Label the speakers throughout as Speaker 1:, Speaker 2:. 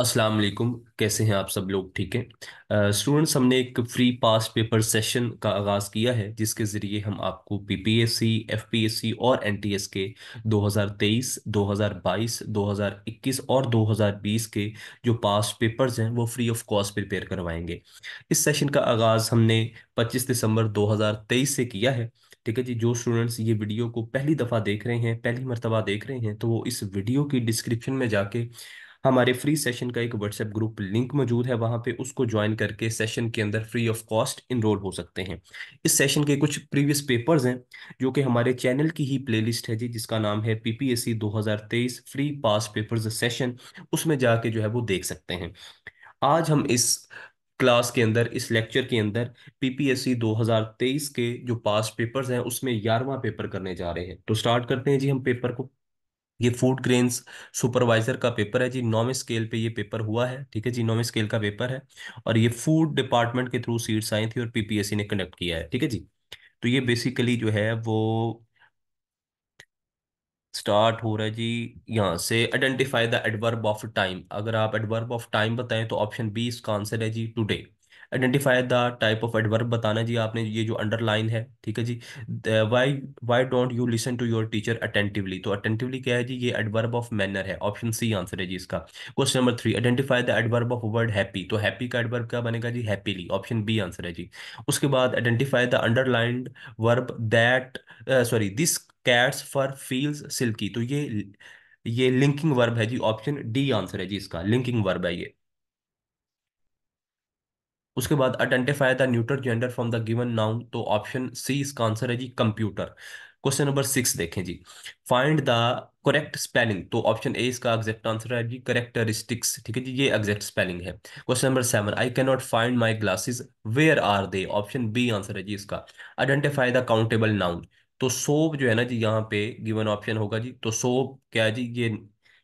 Speaker 1: अस्सलाम वालेकुम कैसे हैं आप सब लोग ठीक है स्टूडेंट्स हमने एक फ्री पास पेपर सेशन का आगाज़ किया है जिसके ज़रिए हम आपको पीपीएससी एफपीएससी और एनटीएस के 2023 2022 2021 और 2020 के जो पास पेपर्स हैं वो फ्री ऑफ कॉस्ट प्रिपेयर करवाएंगे इस सेशन का आगाज़ हमने 25 दिसंबर 2023 से किया है ठीक है जी जो स्टूडेंट्स ये वीडियो को पहली दफ़ा देख रहे हैं पहली मरतबा देख रहे हैं तो वो इस वीडियो की डिस्क्रिप्शन में जाके हमारे फ्री सेशन का एक व्हाट्सएप ग्रुप लिंक मौजूद है वहाँ पे उसको ज्वाइन करके सेशन के अंदर फ्री ऑफ कॉस्ट इनरोल हो सकते हैं इस सेशन के कुछ प्रीवियस पेपर्स हैं जो कि हमारे चैनल की ही प्लेलिस्ट है जी जिसका नाम है PPSC 2023 free past papers session उसमें जाके जो है वो देख सकते हैं आज हम इस क्लास के अंदर इस लेक्चर के अंदर पीपीएससी 2023 के जो पास पेपर्स हैं उसमें ग्यारहवा पेपर करने जा रहे हैं तो स्टार्ट करते हैं जी हम पेपर को ये फूड ग्रेन्स सुपरवाइजर का पेपर है जी नॉम स्केल पे ये पेपर हुआ है ठीक है जी नॉम स्केल का पेपर है और ये फूड डिपार्टमेंट के थ्रू सीट्स आई थी और पीपीएससी ने कंडक्ट किया है ठीक है जी तो ये बेसिकली जो है वो स्टार्ट हो रहा है जी यहाँ से identify the adverb of time अगर आप एडवर्ब ऑफ टाइम बताएं तो ऑप्शन बी इसका आंसर है जी today identify the type of adverb बताना जी आपने ये जो अंडरलाइन है ठीक है जी why why don't you listen to your teacher attentively तो अटेंटिवली क्या है जी ये एडवर्ब ऑफ मैनर है ऑप्शन सी आंसर है जी इसका question number three identify the adverb of word happy तो हैप्पी का एडवर्ब क्या बनेगा जी हैप्पीली ऑप्शन बी आंसर है जी उसके बाद identify the underlined verb that sorry this cat's fur feels silky तो ये ये लिंकिंग वर्ब है जी ऑप्शन डी आंसर है जी इसका लिंकिंग वर्ब है ये उसके बाद identify the neutral gender from the given noun तो ऑप्शन सी इसका आंसर है जी कंप्यूटर क्वेश्चन नंबर सिक्स देखें जी फाइंड द करेक्ट स्पेलिंग तो ऑप्शन ए इसका एग्जैक्ट आंसर है जी करेक्टरिस्टिक्स ठीक है जी ये एग्जैक्ट स्पेलिंग है question number seven I can not find my glasses where are they option B answer है जी इसका आइडेंटिफाई द काउंटेबल नाउन तो सोप जो है ना जी यहाँ पे गिवन ऑप्शन होगा जी तो सोप क्या है जी ये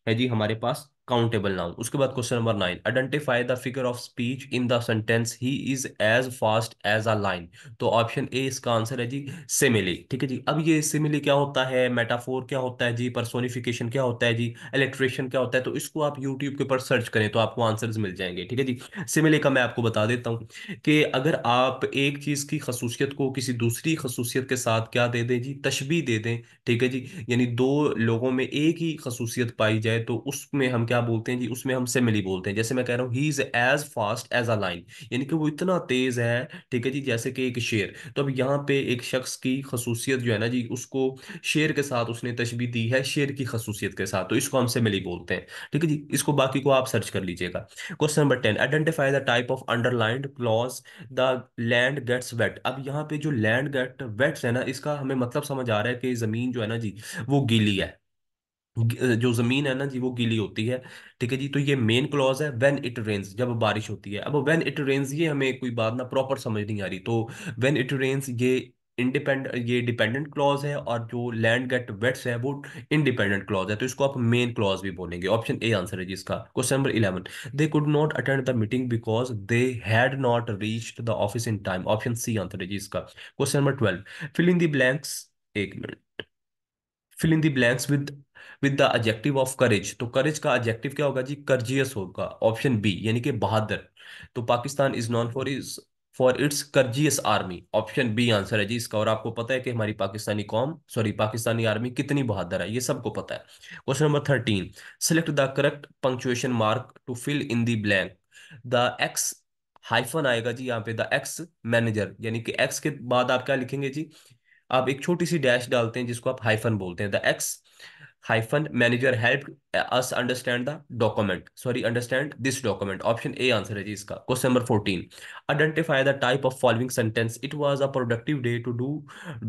Speaker 1: है जी हमारे पास काउंटेबल नाउन उसके बाद question number nine identify the figure of speech in the sentence he is as fast as a lion तो ऑप्शन ए इसका आंसर है जी सिमिली ठीक है जी अब ये सिमिली क्या होता है मेटाफोर क्या होता है जी पर्सोनिफिकेशन क्या होता है जी इलेक्ट्रेशन क्या होता है तो इसको आप यूट्यूब के ऊपर सर्च करें तो आपको आंसर मिल जाएंगे ठीक है जी सिमिली का मैं आपको बता देता हूँ कि अगर आप एक चीज की खसूसियत को किसी दूसरी खसूसियत के साथ क्या दे दें जी तशबी दे दें ठीक है जी यानी दो लोगों में एक ही खसूसियत पाई जाए तो उसमें हम क्या बोलते हैं जी उसमें हम सिमिली बोलते हैं जैसे मैं कह रहा हूँ he is as fast as a lion यानी कि वो इतना तेज है ठीक है जी जैसे कि एक शेर तो अब यहाँ पे एक शख्स की खसूसियत जो है ना जी उसको शेर के साथ उसने तशबी दी है शेर की खसूसियत के साथ तो इसको हम सिमिली बोलते हैं ठीक है जी इसको बाकी को आप सर्च कर लीजिएगा question number ten identify the type of underlined clause the land gets wet अब यहाँ पे जो लैंड गेट वेट्स है ना इसका हमें मतलब समझ आ रहा है कि जमीन जो है ना जी वो गीली है जो जमीन है ना जी वो गीली होती है ठीक है जी तो ये मेन क्लॉज है व्हेन इट रेन्स जब बारिश होती है अब व्हेन इट रेन्स ये हमें कोई बात ना प्रॉपर समझ नहीं आ रही तो व्हेन इट रेन्स ये इंडिपेंडेंट ये डिपेंडेंट क्लॉज है और जो लैंड गेट वेट्स है वो इंडिपेंडेंट क्लॉज है तो इसको आप मेन क्लॉज भी बोलेंगे ऑप्शन ए आंसर है जिसका question number eleven they could not attend the meeting because they had not reached the office in time option C answer है जिसका question number twelve filling the blanks एक minute filling the blanks with with the adjective of courage तो courage का adjective क्या होगा जी करजियस होगा option B यानी कि बहादुर तो Pakistan is known for is for its courageous army option B answer है जी इसका और आपको पता है कि हमारी पाकिस्तानी कौम सॉरी पाकिस्तानी आर्मी कितनी बहादुर है ये सबको पता है question number thirteen select the correct punctuation mark to fill in the blank the ex hyphen आएगा जी यहाँ पे द एक्स मैनेजर यानी कि एक्स के बाद आप क्या लिखेंगे जी आप एक छोटी सी डैश डालते हैं जिसको आप हाइफन बोलते हैं the ex hyphen manager helped us understand the document sorry understand this document option a answer hai जी इसका question number 14 identify the type of following sentence it was a productive day to do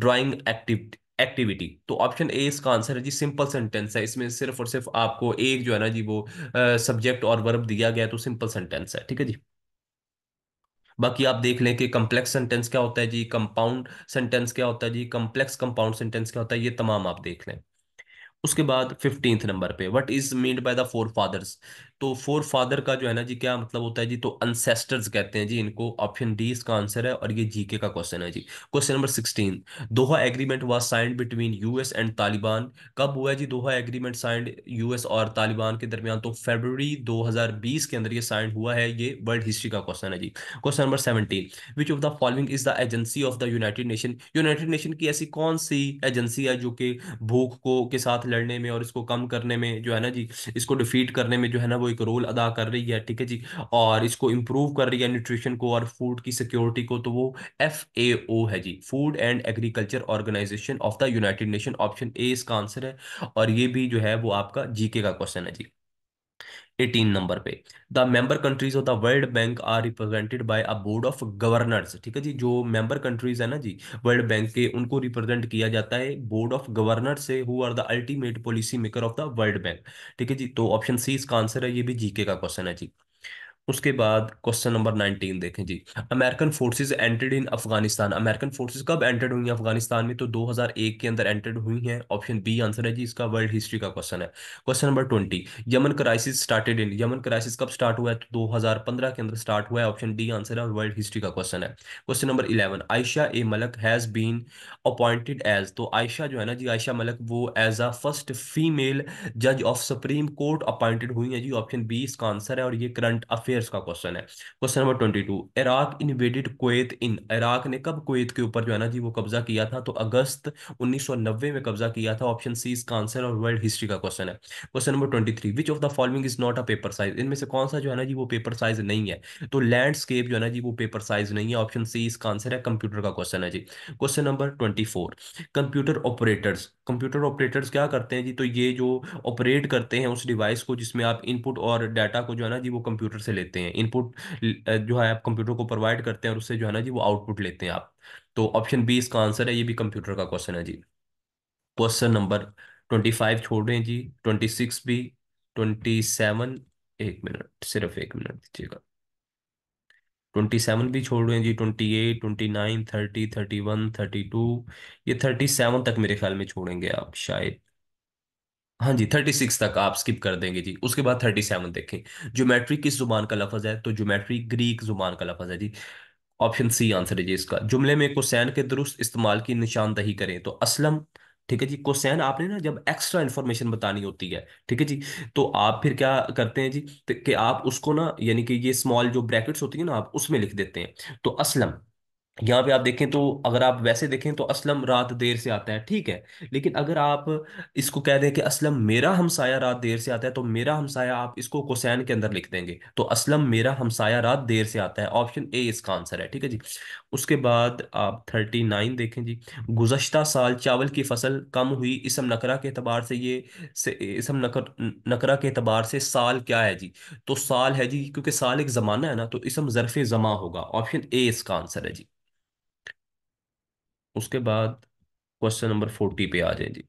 Speaker 1: drawing activity activity तो option A इसका answer है जी simple sentence है इसमें सिर्फ और सिर्फ आपको एक जो है ना जी वो सब्जेक्ट और वर्ब दिया गया तो सिंपल सेंटेंस है ठीक है जी बाकी आप देख लें कि कम्प्लेक्स सेंटेंस क्या होता है जी कंपाउंड सेंटेंस क्या होता है जी कम्प्लेक्स कंपाउंड सेंटेंस क्या होता है ये तमाम आप देख लें उसके बाद फिफ्टींथ नंबर पे what is made by the forefathers तो फोर फादर का जो है ना जी क्या मतलब होता है जी तो अनसेस्टर्स कहते हैं जी इनको ऑप्शन डी इसका आंसर है और ये जीके का क्वेश्चन है जी question number sixteen Doha agreement was signed between US and Taliban कब हुआ है जी दोहा एग्रीमेंट साइंड यूएस और तालिबान के दरमियान तो फेबररी 2020 के अंदर ये साइंड हुआ है ये वर्ल्ड हिस्ट्री का क्वेश्चन है जी question number seventeen which of the following is the agency of the united nation united nation की ऐसी कौन सी एजेंसी है जो कि भूख को के साथ लड़ने में और इसको कम करने में जो है ना जी इसको डिफीट करने में जो है ना वो एक रोल अदा कर रही है ठीक है जी और इसको इम्प्रूव कर रही है न्यूट्रिशन को और फूड की सिक्योरिटी को तो वो एफ ए ओ है जी food and agriculture organization of the united nation option A इसका आंसर है और ये भी जो है वो आपका जीके का क्वेश्चन है जी एटीन नंबर पे the member countries of the world bank are represented by a board of governors ठीक है जी जो मेंबर कंट्रीज है ना जी वर्ल्ड बैंक के उनको रिप्रेजेंट किया जाता है बोर्ड ऑफ गवर्नर से who are the ultimate policy maker of the world bank ठीक है जी तो ऑप्शन सी इसका आंसर है ये भी जीके का क्वेश्चन है जी उसके बाद क्वेश्चन नंबर नाइनटीन देखें जी American forces entered in Afghanistan American forces कब एंटर्ड हुई हैं अफगानिस्तान में तो 2001 के अंदर एंटर्ड हुई हैं ऑप्शन बी आंसर है जी इसका वर्ल्ड हिस्ट्री का क्वेश्चन है question number twenty Yemen crisis started in Yemen crisis कब स्टार्ट हुआ है तो दो के अंदर स्टार्ट हुआ है ऑप्शन डी आंसर है और वर्ल्ड हिस्ट्री का क्वेश्चन है question number eleven Ayesha A Malik has been appointed as तो आयशा जो है ना जी आयशा मलक वो एज अ फर्स्ट फीमेल जज ऑफ सुप्रीम कोर्ट अपॉइंटेड हुई है जी ऑप्शन बी इसका आंसर है और ये करंट अफेयर अफेयर्स का क्वेश्चन है question number twenty two Iraq invaded Kuwait in Iraq ने कब कुवैत के ऊपर जो है ना जी वो कब्जा किया था तो अगस्त 1990 में कब्जा किया था ऑप्शन सी इसका आंसर और वर्ल्ड हिस्ट्री का क्वेश्चन है question number twenty three which of the following is not a paper size इनमें से कौन सा जो है ना जी वो पेपर साइज नहीं है तो लैंडस्केप जो है ना जी वो पेपर साइज नहीं है ऑप्शन सी इसका आंसर है कंप्यूटर का क्वेश्चन है जी question number twenty four computer operators computer operators क्या करते हैं जी तो ये जो ऑपरेट करते हैं उस डिवाइस को जिसमें आप इनपुट और डाटा को जो है ना जी वो कंप्यूटर से ले लेते हैं इनपुट जो है आप कंप्यूटर को प्रोवाइड करते हैं और उससे जो है ना जी वो आउटपुट लेते हैं आप तो ऑप्शन बी इसका आंसर है ये भी कंप्यूटर का क्वेश्चन है जी क्वेश्चन नंबर ट्वेंटी फाइव छोड़ रहे हैं जी ट्वेंटी सिक्स भी ट्वेंटी सेवन एक मिनट सिर्फ एक मिनट दीजिएगा ट्वेंटी सेवन भी छोड़ रहे हैं जी twenty eight twenty nine thirty thirty one thirty two ये थर्टी सेवन तक मेरे ख्याल में छोड़ेंगे आप शायद हाँ जी थर्टी सिक्स तक आप स्किप कर देंगे जी उसके बाद थर्टी सेवन देखें ज्योमेट्री किस जुबान का लफज है तो ज्योमेट्री ग्रीक जुबान का लफज है जी ऑप्शन सी आंसर है जी इसका जुमले में कोसैन के दुरुस्त इस्तेमाल की निशानदही करें तो असलम ठीक है जी कोसैन आपने ना जब एक्स्ट्रा इन्फॉर्मेशन बतानी होती है ठीक है जी तो आप फिर क्या करते हैं जी तो कि आप उसको ना यानी कि ये स्मॉल जो ब्रैकेट्स होती है ना आप उसमें लिख देते हैं तो असलम यहाँ पे आप देखें तो अगर आप वैसे देखें तो असलम रात देर से आता है ठीक है लेकिन अगर आप इसको कह दें कि असलम मेरा हमसाया रात देर से आता है तो मेरा हमसाया आप इसको कोसैन के अंदर लिख देंगे तो असलम मेरा हमसाया रात देर से आता है ऑप्शन ए इसका आंसर है ठीक है जी उसके बाद आप थर्टी नाइन देखें जी गुजशत साल चावल की फसल कम हुई इसम नकरा के अतबार से ये से इसम नकर नकरा के अतबार से साल क्या है जी तो साल है जी क्योंकि साल एक ज़माना है ना तो इसम ज़रफ़ ज़मा होगा ऑप्शन ए इसका आंसर है जी उसके बाद क्वेश्चन नंबर फोर्टी पे आ जाए जी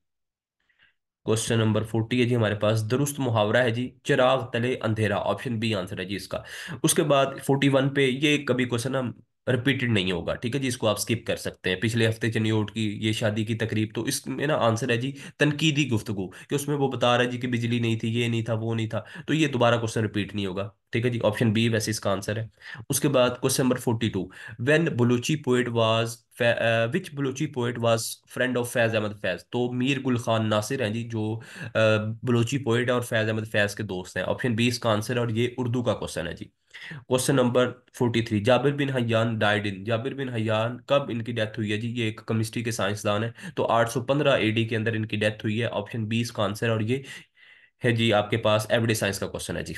Speaker 1: क्वेश्चन नंबर फोर्टी है जी हमारे पास दुरुस्त मुहावरा है जी चिराग तले अंधेरा ऑप्शन बी आंसर है जी इसका उसके बाद फोर्टी वन पे ये कभी क्वेश्चन हम रिपीटेड नहीं होगा ठीक है जी इसको आप स्किप कर सकते हैं पिछले हफ्ते चनियोट की ये शादी की तकरीब तो इसमें ना आंसर है जी तनकीदी गुफ्तगु कि उसमें वो बता रहा है जी कि बिजली नहीं थी ये नहीं था वो नहीं था तो ये दोबारा क्वेश्चन रिपीट नहीं होगा ठीक है जी ऑप्शन बी वैसे इसका आंसर है उसके बाद question number forty two when Baluchi poet was which Balochi poet was friend of Faiz Ahmad Faiz तो मीर गुल खान नासिर हैं जी जो बलोची पोइट है और फैज़ अहमद फैज़ के दोस्त हैं ऑप्शन बी इसका आंसर और ये उर्दू का क्वेश्चन है जी question number forty three Jabir bin Hayyan died in Jabir bin Hayyan कब इनकी डेथ हुई है जी ये एक केमिस्ट्री के साइंसदान है तो आठ सौ पंद्रह एडी के अंदर इनकी डेथ हुई है ऑप्शन बी इसका आंसर और ये है जी आपके पास एवरीडे साइंस का क्वेश्चन है जी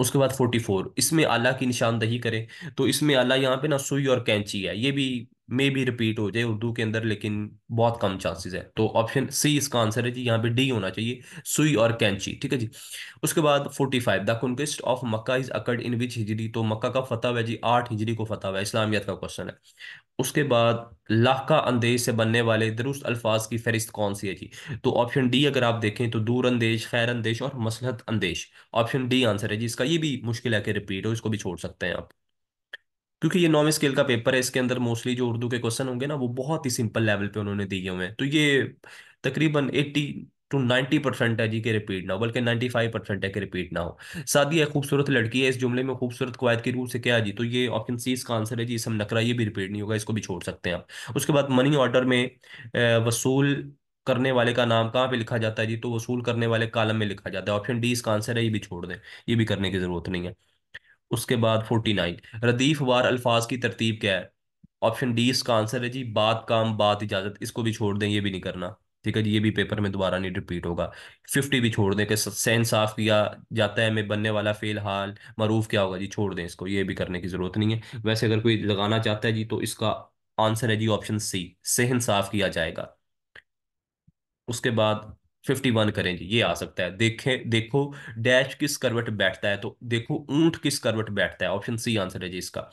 Speaker 1: उसके बाद फोर्टी फोर इसमें आला की निशानदही करें तो इसमें आला यहाँ पे ना सुई और कैंची है ये भी मे भी रिपीट हो जाए उर्दू के अंदर लेकिन बहुत कम चांसेस है तो ऑप्शन सी इसका आंसर है जी यहाँ पे डी होना चाहिए सुई और कैंची ठीक है जी उसके बाद forty five the conquest of Mecca is occurred in which हिजरी तो मक्का का फतह हुआ जी आठ हिजरी को फतह हुआ इस्लामियत का क्वेश्चन है उसके बाद लाका अंदेज से बनने वाले दुरुस्त अल्फाज की फहरिस्त कौन सी है जी तो ऑप्शन डी अगर आप देखें तो दूर अंदेज खैर अंदेश और मसलहत अंदेश ऑप्शन डी आंसर है जी इसका ये भी मुश्किल है कि रिपीट हो इसको भी छोड़ सकते हैं आप क्योंकि ये नॉमी स्केल का पेपर है इसके अंदर मोस्टली जो उर्दू के क्वेश्चन होंगे ना वो बहुत ही सिंपल लेवल पे उन्होंने दिए हुए हैं तो ये तकरीबन एट्टी टू नाइन्टी परसेंट है जी के रिपीट ना हो बल्कि नाइन्टी फाइव परसेंट है कि रिपीट ना हो शादी है खूबसूरत लड़की है इस जुमले में खूबसूरत कवायद के रूप से क्या है जी तो ये ऑप्शन सी इसका आंसर है जी इसम नकरा ये भी रिपीट नहीं होगा इसको भी छोड़ सकते हैं आप उसके बाद मनी ऑर्डर में वसूल करने वाले का नाम कहाँ पे लिखा जाता है जी तो वसूल करने वाले कालम में लिखा जाता है ऑप्शन डी इसका आंसर है ये भी छोड़ दें ये भी करने की जरूरत नहीं है उसके बाद फोर्टी नाइन रदीफ वार अल्फाज की तरतीब क्या है ऑप्शन डी इसका आंसर है जी बात काम बात इजाजत इसको भी छोड़ दें ये भी नहीं करना ठीक है जी ये भी पेपर में दोबारा नहीं रिपीट होगा फिफ्टी भी छोड़ दें कि साफ किया जाता है में बनने वाला फेल हाल मरूफ क्या होगा जी छोड़ दें इसको ये भी करने की ज़रूरत नहीं है वैसे अगर कोई लगाना चाहता है जी तो इसका आंसर है जी ऑप्शन सी सेहन साफ किया जाएगा उसके बाद फिफ्टी वन करेंगे ये आ सकता है देखें देखो डैश किस करवट बैठता है तो देखो ऊंट किस करवट बैठता है ऑप्शन सी आंसर है जी इसका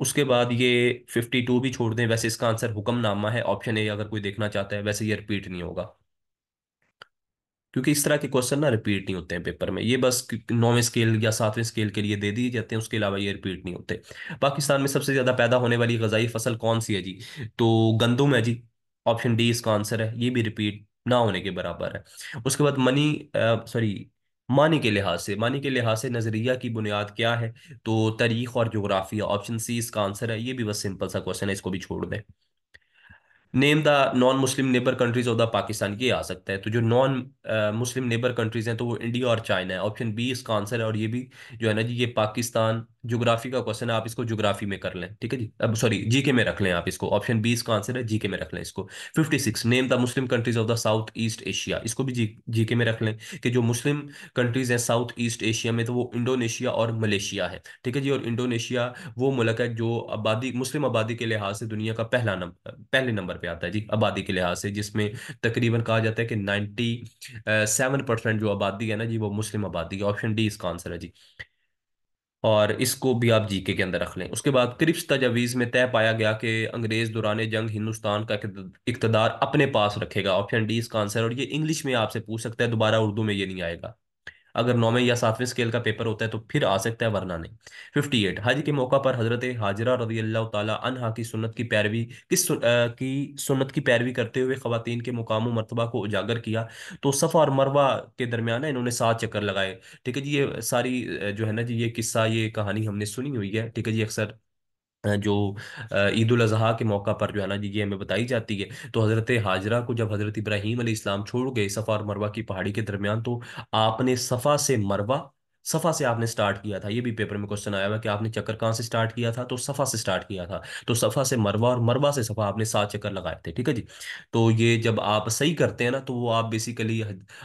Speaker 1: उसके बाद ये फिफ्टी टू भी छोड़ दें वैसे इसका आंसर हुक्मनामा है ऑप्शन ए अगर कोई देखना चाहता है वैसे ये रिपीट नहीं होगा क्योंकि इस तरह के क्वेश्चन ना रिपीट नहीं होते हैं पेपर में ये बस नौवें स्केल या सातवें स्केल के लिए दे दिए जाते हैं उसके अलावा ये रिपीट नहीं होते पाकिस्तान में सबसे ज़्यादा पैदा होने वाली गजाई फसल कौन सी है जी तो गंदुम है जी ऑप्शन डी इसका आंसर है ये भी रिपीट ना होने के बराबर है उसके बाद मनी सॉरी मानी के लिहाज से मानी के लिहाज से नज़रिया की बुनियाद क्या है तो तारीख और जोग्राफिया ऑप्शन सी इसका आंसर है ये भी बस सिंपल सा क्वेश्चन है इसको भी छोड़ दें name the non Muslim neighbour countries of the Pakistan ये आ सकता है तो जो नॉन मुस्लिम नेबर कंट्रीज हैं तो वो इंडिया और चाइना है ऑप्शन बी इसका आंसर है और ये भी जो है ना जी ये पाकिस्तान ज्योग्राफी का क्वेश्चन है आप इसको ज्योग्राफी में कर लें ठीक है जी अब सॉरी जीके में रख लें आप इसको ऑप्शन बी इसका आंसर है जीके में रख लें इसको fifty six name the Muslim countries of the south east Asia इसको भी जी जीके में रख लें कि जो मुस्लिम कंट्रीज हैं साउथ ईस्ट एशिया में तो वो इंडोनेशिया और मलेशिया है ठीक है जी और इंडोनेशिया वो मुल्क है जो आबादी मुस्लिम आबादी के लिहाज से दुनिया का पहला नंबर पहले नंबर पर आता है जी आबादी के लिहाज से जिसमें तकरीबन कहा जाता है कि नाइन्टी सेवन परसेंट जो आबादी है ना जी वो मुस्लिम आबादी है ऑप्शन डी इसका आंसर है जी और इसको भी आप जीके के अंदर रख लें उसके बाद क्रिप्स तजावीज़ में तय पाया गया कि अंग्रेज़ दौरान जंग हिंदुस्तान का इकतदार अपने पास रखेगा ऑप्शन डी इसका आंसर और ये इंग्लिश में आपसे पूछ सकता है दोबारा उर्दू में ये नहीं आएगा अगर नौवें या सातवें स्केल का पेपर होता है तो फिर आ सकता है वरना नहीं फिफ्टी एट हज के मौका पर हजरत हाजरा रजी अल्लाह तहा की सुन्नत की पैरवी किस सु, आ, की सुन्नत की पैरवी करते हुए ख़वातीन के मुकाम मरतबा को उजागर किया तो सफ़ा और मरवा के दरमियान इन्होंने सात चक्कर लगाए ठीक है जी ये सारी जो है ना जी ये किस्सा ये कहानी हमने सुनी हुई है ठीक है जी अक्सर जो ईद उल अजहा के मौका पर जो है ना जी ये हमें बताई जाती है तो हज़रत हाजरा को जब हज़रत अली इस्लाम छोड़ गए सफ़ा और मरवा की पहाड़ी के दरमियान तो आपने सफ़ा से मरवा सफ़ा से आपने स्टार्ट किया था ये भी पेपर में क्वेश्चन आया हुआ कि आपने चक्कर कहाँ से स्टार्ट किया था तो सफ़ा से स्टार्ट किया था तो सफ़ा से मरवा और मरवा से सफ़ा आपने सात चक्कर लगाए थे ठीक है जी तो ये जब आप सही करते हैं ना तो वो आप बेसिकली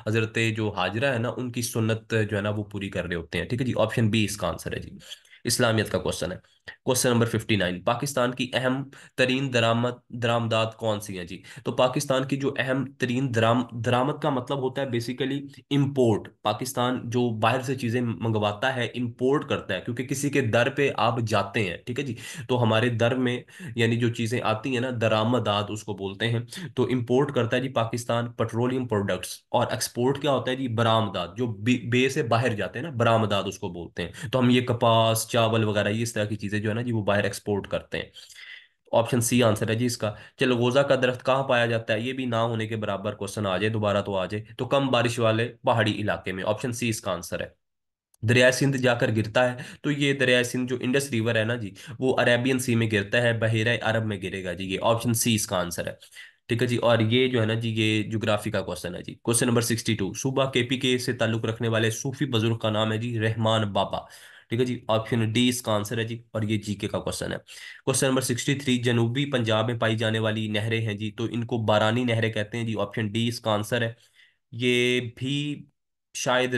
Speaker 1: हज़रत जो हाजरा है ना उनकी सुन्नत जो है ना वो पूरी कर रहे होते हैं ठीक है जी ऑप्शन बी इसका आंसर है जी इस्लामियत का क्वेश्चन है question number fifty nine Pakistan की अहम तरीन दरामद दरामदात कौन सी हैं जी तो पाकिस्तान की जो अहम तरीन दराम दरामद का मतलब होता है बेसिकली इंपोर्ट पाकिस्तान जो बाहर से चीज़ें मंगवाता है इंपोर्ट करता है क्योंकि किसी के दर पे आप जाते हैं ठीक है जी तो हमारे दर में यानी जो चीज़ें आती हैं ना दरामदात उसको बोलते हैं तो इम्पोर्ट करता है जी पाकिस्तान पेट्रोलियम प्रोडक्ट्स और एक्सपोर्ट क्या होता है जी बरामदाद जो बे से बाहर जाते हैं ना बरामदाद उसको बोलते हैं तो हम ये कपास चावल वगैरह ये इस तरह की चीज़ें चीज़ें जो है ना जी वो बाहर एक्सपोर्ट करते हैं ऑप्शन सी आंसर है जी इसका चलो गोजा का दरख्त कहाँ पाया जाता है ये भी ना होने के बराबर क्वेश्चन आ जाए दोबारा तो आ जाए तो कम बारिश वाले पहाड़ी इलाके में ऑप्शन सी इसका आंसर है दरिया सिंध जाकर गिरता है तो ये दरिया सिंध जो इंडस रिवर है ना जी वो अरेबियन सी में गिरता है बहरा अरब में गिरेगा जी ये ऑप्शन सी इसका आंसर है ठीक है जी और ये जो है ना जी ये जोग्राफी का क्वेश्चन है जी क्वेश्चन नंबर सिक्सटी टू सूबा केपी के से ताल्लुक रखने वाले सूफी बुजुर्ग का नाम है जी रहमान बाबा ठीक है जी ऑप्शन डी इसका आंसर है जी और ये जीके का क्वेश्चन है क्वेश्चन नंबर सिक्सटी थ्री जनूबी पंजाब में पाई जाने वाली नहरें हैं जी तो इनको बारानी नहरें कहते हैं जी ऑप्शन डी इसका आंसर है ये भी शायद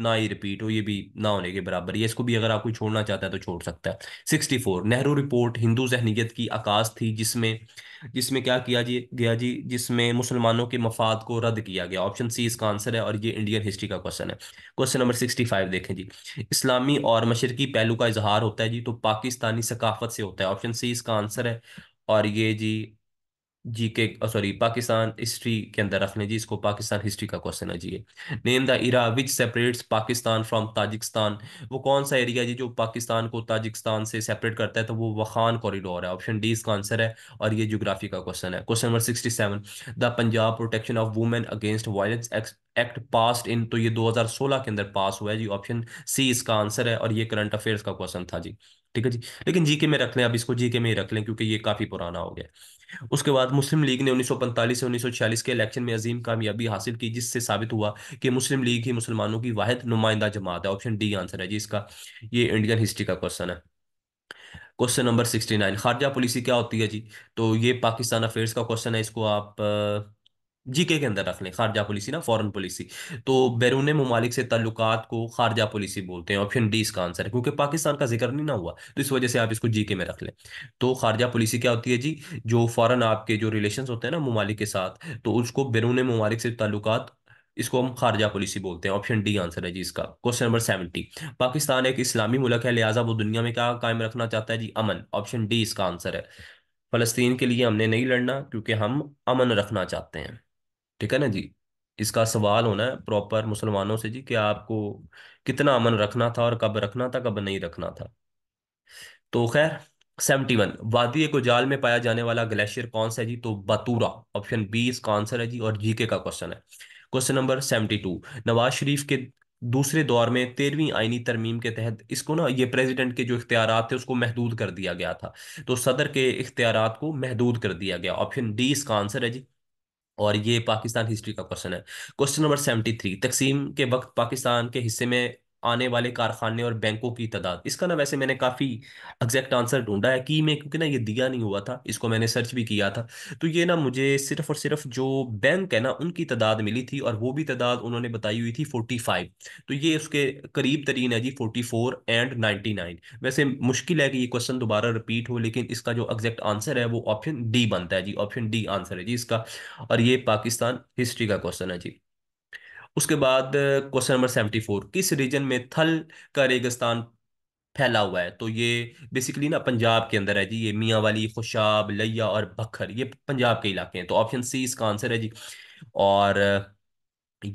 Speaker 1: ना ही रिपीट हो ये भी ना होने के बराबर ये इसको भी अगर आप कोई छोड़ना चाहता है तो छोड़ सकता है sixty four Nehru report Hindu जहनीत की आकाश थी जिसमें जिसमें क्या किया जी गया जी जिसमें मुसलमानों के मफाद को रद्द किया गया ऑप्शन सी इसका आंसर है और ये इंडियन हिस्ट्री का क्वेश्चन है क्वेश्चन नंबर सिक्सटी फाइव देखें जी इस्लामी और मशरकी पहलू का इजहार होता है जी तो पाकिस्तानी सकाफत से होता है ऑप्शन सी इसका आंसर है और ये जी जी के सॉरी पाकिस्तान हिस्ट्री के अंदर रख लें जी इसको पाकिस्तान हिस्ट्री का क्वेश्चन है जी name the area which separates Pakistan from Tajikistan वो कौन सा एरिया जी जो पाकिस्तान को ताजिकिस्तान से सेपरेट करता है तो वो वखान कॉरिडोर है ऑप्शन डी इसका आंसर है और ये जोग्राफी का क्वेश्चन है question number sixty seven the Punjab protection of women against violence act pass in तो ये सोलह के अंदर पास हुआ है जी ऑप्शन सी इसका आंसर है और ये करंट अफेयर्स का क्वेश्चन था जी ठीक है जी लेकिन जीके में रख लें अब इसको जीके में ही रख लें क्योंकि ये काफी पुराना हो गया उसके बाद मुस्लिम लीग ने 1945 से 1946 के इलेक्शन में अजीम कामयाबी हासिल की जिससे साबित हुआ कि मुस्लिम लीग ही मुसलमानों की वाहद नुमाइंदा जमात है ऑप्शन डी आंसर है जी इसका ये इंडियन हिस्ट्री का क्वेश्चन है क्वेश्चन नंबर सिक्सटी नाइन खारजा पॉलिसी क्या होती है जी तो ये पाकिस्तान अफेयर्स का क्वेश्चन है इसको आप जीके के अंदर रख लें खारजा पॉलिसी ना फॉरेन पॉलिसी तो बैरून ममालिक से ताल्लुकात को खारजा पॉलिसी बोलते हैं ऑप्शन डी इसका आंसर है क्योंकि पाकिस्तान का जिक्र नहीं ना हुआ तो इस वजह से आप इसको जीके में रख लें तो खारजा पॉलिसी क्या होती है जी जो फॉरन आपके जो रिलेशन होते हैं ना ममालिक के साथ तो उसको बैरून ममालिक से ताल्लुकात इसको हम खारजा पॉलिसी बोलते हैं ऑप्शन डी आंसर है जी इसका क्वेश्चन नंबर सेवेंटी पाकिस्तान एक इस्लामी मुल्क है लिहाजा वो दुनिया में क्या कायम रखना चाहता है जी अमन ऑप्शन डी इसका आंसर है फलस्तीन के लिए हमने नहीं लड़ना क्योंकि हम अमन रखना चाहते हैं ठीक है ना जी इसका सवाल होना है प्रॉपर मुसलमानों से जी कि आपको कितना अमन रखना था और कब रखना था कब नहीं रखना था तो खैर सेवेंटी वन वादी जाल में पाया जाने वाला ग्लेशियर कौन सा है जी तो बतूरा ऑप्शन बी इसका आंसर है जी और जीके का क्वेश्चन है question number seventy two Nawaz Sharif के दूसरे दौर में तेरहवीं आईनी तरमीम के तहत इसको ना ये प्रेसिडेंट के जो इख्तियार थे उसको महदूद कर दिया गया था तो सदर के इख्तियार को महदूद कर दिया गया ऑप्शन डी इसका आंसर है जी और ये पाकिस्तान हिस्ट्री का क्वेश्चन है क्वेश्चन नंबर सेवेंटी थ्री तकसीम के वक्त पाकिस्तान के हिस्से में आने वाले कारखाने और बैंकों की तादाद इसका ना वैसे मैंने काफ़ी एग्जैक्ट आंसर ढूंढा है की में क्योंकि ना ये दिया नहीं हुआ था इसको मैंने सर्च भी किया था तो ये ना मुझे सिर्फ और सिर्फ जो बैंक है ना उनकी तादाद मिली थी और वो भी तादाद उन्होंने बताई हुई थी फोर्टी फाइव तो ये उसके करीब तरीन है जी forty four and ninety nine वैसे मुश्किल है कि ये क्वेश्चन दोबारा रिपीट हो लेकिन इसका जो एग्जैक्ट आंसर है वो ऑप्शन डी बनता है जी ऑप्शन डी आंसर है जी इसका और ये पाकिस्तान हिस्ट्री का क्वेश्चन है जी उसके बाद क्वेश्चन नंबर सेवेंटी फोर किस रीजन में थल का रेगिस्तान फैला हुआ है तो ये बेसिकली ना पंजाब के अंदर है जी ये मियाँ वाली खुशाब लिया और बखर ये पंजाब के इलाके हैं तो ऑप्शन सी इसका आंसर है जी और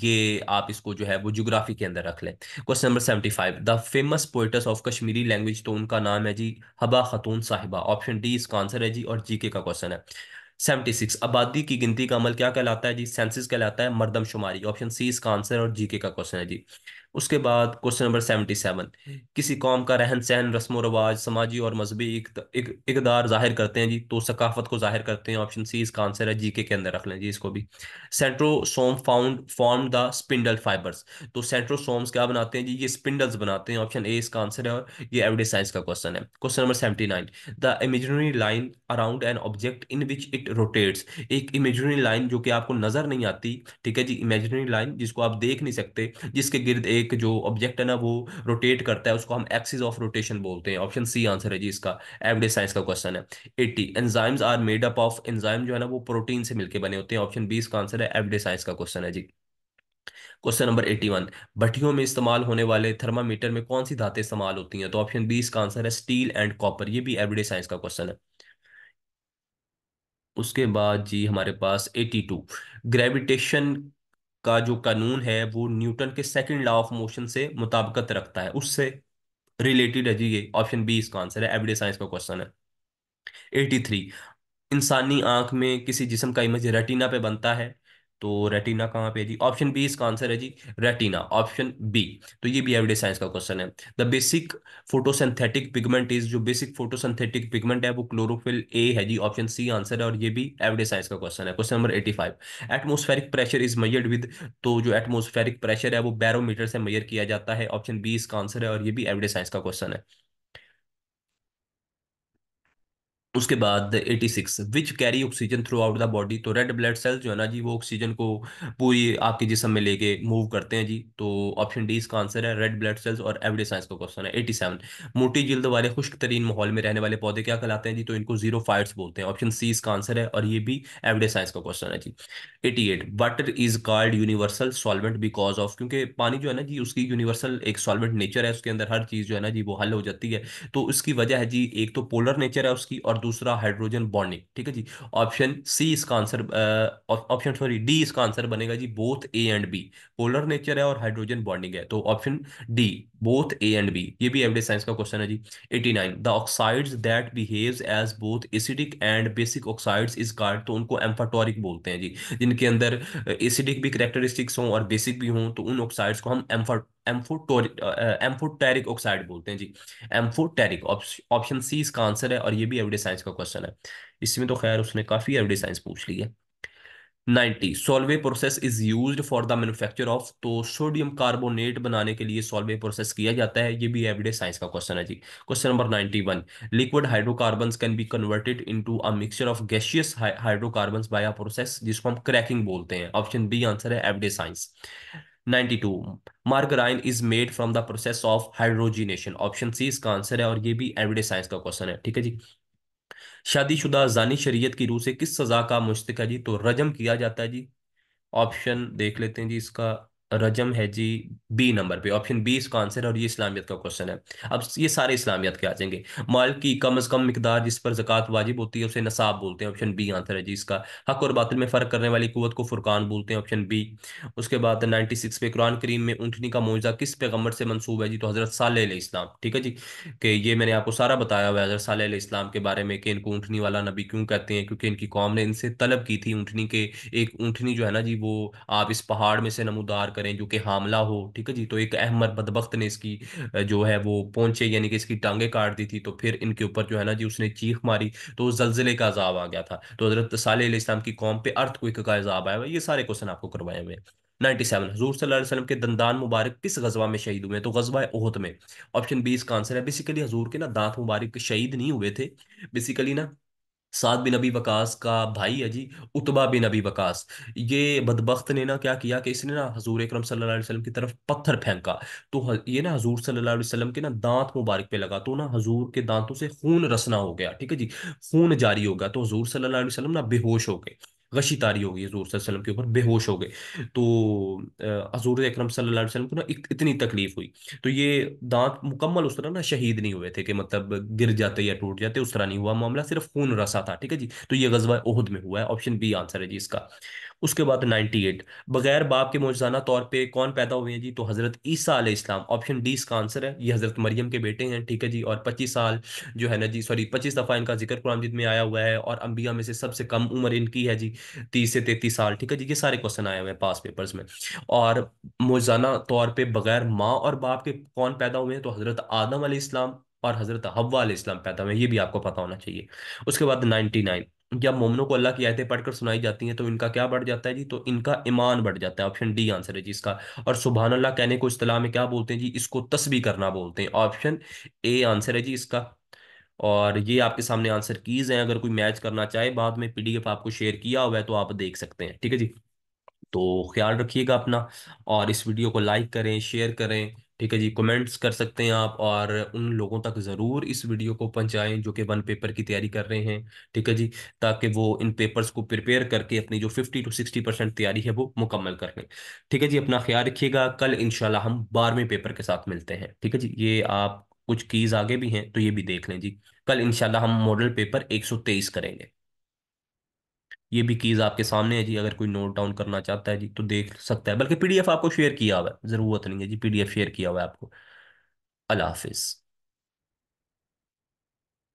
Speaker 1: ये आप इसको जो है वो ज्योग्राफी के अंदर रख लें question number seventy five the famous poets of Kashmiri language तो उनका नाम है जी हबा खतून साहिबा ऑप्शन डी इसका आंसर है जी और जीके का क्वेश्चन है सेवेंटी सिक्स आबादी की गिनती का अमल क्या कहलाता है जी सेंसिस कहलाता है मरदमशुमारी ऑप्शन सी इसका आंसर और जीके का क्वेश्चन है जी उसके बाद क्वेश्चन नंबर सेवेंटी सेवन किसी कौम का रहन सहन रस्म रवाज समाजी और मजहबी इकदार जाहिर करते हैं जी तो सकाफत को जाहिर करते हैं ऑप्शन सी इसका आंसर है जी के अंदर रख लें जी इसको भी centrosome found form the spindle fibres तो सेंट्रोसोम्स क्या बनाते हैं जी ये स्पिंडल्स बनाते हैं ऑप्शन ए इसका आंसर है और ये एवरीडे साइंस का क्वेश्चन है question number seventy nine the imaginary line around an object in which it rotates एक इमेजनरी लाइन जो कि आपको नजर नहीं आती ठीक है जी इमेजनरी लाइन जिसको आप देख नहीं सकते जिसके गिर्द एक एक जो ऑब्जेक्ट है ना वो रोटेट करता है उसको हम एक्सिस ऑफ रोटेशन बोलते हैं ऑप्शन सी आंसर है जी इसका एवरेज साइंस का क्वेश्चन है eighty enzymes are made up of enzyme जो है ना वो प्रोटीन से मिलकर बने होते हैं ऑप्शन बी इसका आंसर है एवरेज साइंस का क्वेश्चन है जी क्वेश्चन नंबर एटी वन भट्टियों में इस्तेमाल होने वाले थर्मामीटर में कौन सी धातें इस्तेमाल होती हैं तो ऑप्शन बी इसका आंसर है स्टील एंड कॉपर ये भी एवरीडे साइंस का क्वेश्चन है उसके बाद जी हमारे पास एटी टू ग्रेविटेशन का जो कानून है वो न्यूटन के सेकंड लॉ ऑफ मोशन से मुताबकत रखता है उससे रिलेटेड है जी ये ऑप्शन बी इसका आंसर है एवरीडे साइंस का क्वेश्चन है एटी थ्री इंसानी आंख में किसी जिसम का इमेज रेटिना पे बनता है तो रेटिना कहाँ पे है जी ऑप्शन बी इसका आंसर है जी रेटिना ऑप्शन बी तो ये भी एवरीडे साइंस का क्वेश्चन है the basic photosynthetic pigment is जो बेसिक फोटोसिंथेटिक पिगमेंट है वो क्लोरोफिल ए है जी ऑप्शन सी आंसर है और ये भी एवरीडे साइंस का क्वेश्चन है question number eighty five atmospheric pressure is measured with तो जो एटमोस्फेरिक प्रेशर है वो बैरोमीटर से मेजर किया जाता है ऑप्शन बी इसका आंसर है और ये भी एवरीडे साइंस का क्वेश्चन है उसके बाद 86 six which carry oxygen throughout the body तो रेड ब्लड सेल्स जो है ना जी वो ऑक्सीजन को पूरी आपके जिसम में लेके मूव करते हैं जी तो ऑप्शन डी इसका आंसर है रेड ब्लड सेल्स और एवरीडे साइंस का क्वेश्चन है 87 सेवन मोटी जिल्द वाले खुश्क तरीन माहौल में रहने वाले पौधे क्या कहलाते हैं जी तो इनको जीरो फाइट्स बोलते हैं ऑप्शन सी इसका आंसर है और ये भी एवरीडे साइंस का क्वेश्चन है जी eighty eight water is called universal solvent because of क्योंकि पानी जो है ना जी उसकी यूनिवर्सल एक सॉल्वेंट नेचर है उसके अंदर हर चीज जो है ना जी वो हल हो जाती है तो उसकी वजह है जी एक तो पोलर नेचर है उसकी और दूसरा हाइड्रोजन बॉन्डिंग ठीक है जी ऑप्शन सी इसका आंसर ऑप्शन सॉरी डी इसका आंसर बनेगा जी both A and B polar nature है और हाइड्रोजन बॉन्डिंग है तो option D both A and B ये भी एवरेज साइंस का क्वेश्चन है जी 89 the oxides that behave as both acidic and basic oxides is called तो उनको एम्फाटोरिक बोलते हैं जी जिनके अंदर एसिडिक भी करेक्टरिस्टिक्स हों और बेसिक भी हों तो उन ऑक्साइड्स को हम एम्फा एम्फोटेरिक ऑक्साइड बोलते हैं जी एम्फोटेरिक ऑप्शन सी इसका आंसर है और ये भी एवरीडे साइंस का क्वेश्चन है इसमें तो खैर उसने काफी एवरीडे साइंस पूछ ली है 90 Solvay process is use for the manufacture of तो सोडियम कार्बोनेट बनाने के लिए सोलवे प्रोसेस किया जाता है ये भी एवरीडे साइंस का क्वेश्चन है जी question number 91 liquid hydrocarbon can be converted into a mixture of gaseous hydrocarbon by a process जिसको हम क्रैकिंग बोलते हैं ऑप्शन बी आंसर है everyday science 92 margarine is made from the process of hydrogenation option C इसका answer है और ये भी एवरीडे साइंस का क्वेश्चन है ठीक है जी शादीशुदा जानी शरीयत की रूह से किस सजा का मुश्तक है जी तो रजम किया जाता है जी ऑप्शन देख लेते हैं जी इसका रजम है जी बी नंबर पे ऑप्शन बी इसका आंसर है और ये इस्लामियत का क्वेश्चन है अब ये सारे इस्लामियत के आ जाएंगे माल की कम अज कम मकदार जिस पर जक़ात वाजिब होती है उसे नसाब बोलते हैं ऑप्शन बी आंसर है जी इसका हक और बातिल में फ़र्क करने वाली कुत को फुरकान बोलते हैं ऑप्शन बी उसके बाद नाइन्टी सिक्स पे कुरान करीम में ऊँटनी का मुआवजा किस पैगम्बर से मनसूब है जी तो हज़रत साल इस्लाम ठीक है जी कि ये मैंने आपको सारा बताया हुआ है हज़रत साल इस्लाम के बारे में कि इनको ऊँटनी वाला नबी क्यों कहते हैं क्योंकि इनकी कौम ने इनसे तलब की थी ऊँटनी के एक ऊँटनी जो है ना जी वो आप इस पहाड़ में से नमूदार करें जो कि हामला हो ठीक है जी तो एक अहमद बदबख्त ने इसकी जो है वो पहुंचे यानी कि इसकी टांगे काट दी थी तो फिर इनके ऊपर जो है ना जी उसने चीख मारी तो जलजिले का अजाब आ गया था तो हजरत साले इस्लाम की कौम पे अर्थ क्विक का अजाब आया हुआ ये सारे क्वेश्चन आपको करवाए हुए हैं नाइन्टी सेवन हजूर सल्लाम के दंदान मुबारक किस गजबा में शहीद हुए तो गजबा ओहद में ऑप्शन बी इसका आंसर है बेसिकली हजूर के ना दांत मुबारक शहीद नहीं हुए थे बेसिकली ना साद बिन अबी वकास का भाई है जी उतबा बिन अबी वकास ये बदबخت ने ना क्या किया कि इसने ना हजूर अकरम सल्लल्लाहु अलैहि वसल्लम की तरफ पत्थर फेंका तो ये ना हजूर सल्लल्लाहु अलैहि वसल्लम के ना दांत मुबारक पे लगा तो ना हजूर के दांतों से खून रसना हो गया ठीक है जी खून जारी हो गया तो हजूर सल्लल्लाहु अलैहि वसल्लम ना बेहोश हो गए गशी तारी हो गई हजूर वसल्लम के ऊपर बेहोश हो गए तो हजूर अक्रम सल्लल्लाहु अलैहि वसल्लम को ना इतनी तकलीफ हुई तो ये दांत मुकम्मल उस तरह ना शहीद नहीं हुए थे कि मतलब गिर जाते या टूट जाते उस तरह नहीं हुआ मामला सिर्फ खून रसा था ठीक है जी तो ये गजबा उहद में हुआ है ऑप्शन बी आंसर है जी इसका उसके बाद 98 बगैर बाप के मौजाना तौर पे कौन पैदा हुए हैं जी तो हज़रत ईसा इस्लाम ऑप्शन डी इसका आंसर है ये हज़रत मरियम के बेटे हैं ठीक है जी और 25 साल जो है ना जी सॉरी 25 दफ़ा इनका जिक्र कुरान जिद में आया हुआ है और अंबिया में से सबसे कम उम्र इनकी है जी तीस से तैतीस साल ठीक है जी ये सारे क्वेश्चन आए हुए हैं पास पेपर्स में और मोजाना तौर पे बगैर माँ और बाप के कौन पैदा हुए हैं तो हजरत आदम अली इस्लाम और हजरत हवा अली इस्लाम पैदा हुए ये भी आपको पता होना चाहिए उसके बाद नाइन्टी नाइन जब मोमनों को अल्लाह की आयतें पढ़कर सुनाई जाती हैं तो इनका क्या बढ़ जाता है जी तो इनका ईमान बढ़ जाता है ऑप्शन डी आंसर है जी इसका और सुबहान अल्लाह कहने को इस्तलाह में क्या बोलते हैं जी इसको तस्वीर करना बोलते हैं ऑप्शन ए आंसर है जी इसका और ये आपके सामने आंसर कीज हैं अगर कोई मैच करना चाहे बाद में पीडीएफ आपको शेयर किया हुआ है तो आप देख सकते हैं ठीक है जी तो ख्याल रखिएगा अपना और इस वीडियो को लाइक करें शेयर करें ठीक है जी कमेंट्स कर सकते हैं आप और उन लोगों तक ज़रूर इस वीडियो को पहुंचाएं जो कि वन पेपर की तैयारी कर रहे हैं ठीक है जी ताकि वो इन पेपर्स को प्रिपेयर करके अपनी जो फिफ्टी टू सिक्सटी परसेंट तैयारी है वो मुकम्मल कर लें ठीक है जी अपना ख्याल रखिएगा कल इंशाल्लाह हम बारहवें पेपर के साथ मिलते हैं ठीक है जी ये आप कुछ कीज आगे भी हैं तो ये भी देख लें जी कल इनशाला हम मॉडल पेपर 123 करेंगे ये भी कीज आपके सामने है जी अगर कोई नोट डाउन करना चाहता है जी तो देख सकता है बल्कि पीडीएफ आपको शेयर किया हुआ है जरूरत नहीं है जी पीडीएफ शेयर किया हुआ है आपको अल्लाह हाफिज़